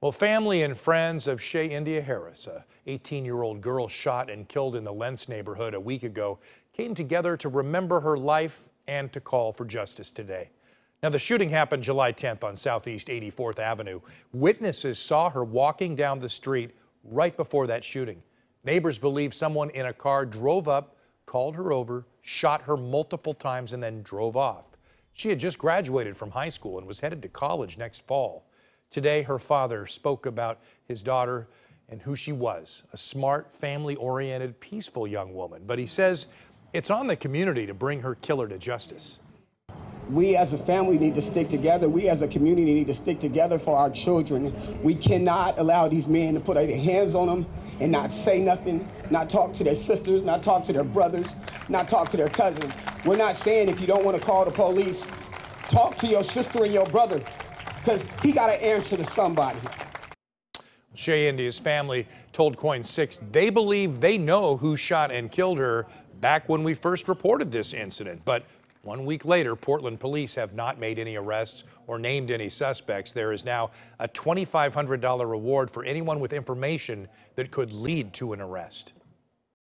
Well, family and friends of Shea India Harris, a 18-year-old girl shot and killed in the Lentz neighborhood a week ago, came together to remember her life and to call for justice today. Now, the shooting happened July 10th on Southeast 84th Avenue. Witnesses saw her walking down the street right before that shooting. Neighbors believe someone in a car drove up, called her over, shot her multiple times, and then drove off. She had just graduated from high school and was headed to college next fall. Today, her father spoke about his daughter and who she was a smart, family oriented, peaceful young woman. But he says it's on the community to bring her killer to justice. We as a family need to stick together. We as a community need to stick together for our children. We cannot allow these men to put their hands on them and not say nothing, not talk to their sisters, not talk to their brothers, not talk to their cousins. We're not saying if you don't want to call the police, talk to your sister and your brother because he got to answer to somebody. and India's family told Coin6 they believe they know who shot and killed her back when we first reported this incident. But one week later, Portland police have not made any arrests or named any suspects. There is now a $2,500 reward for anyone with information that could lead to an arrest.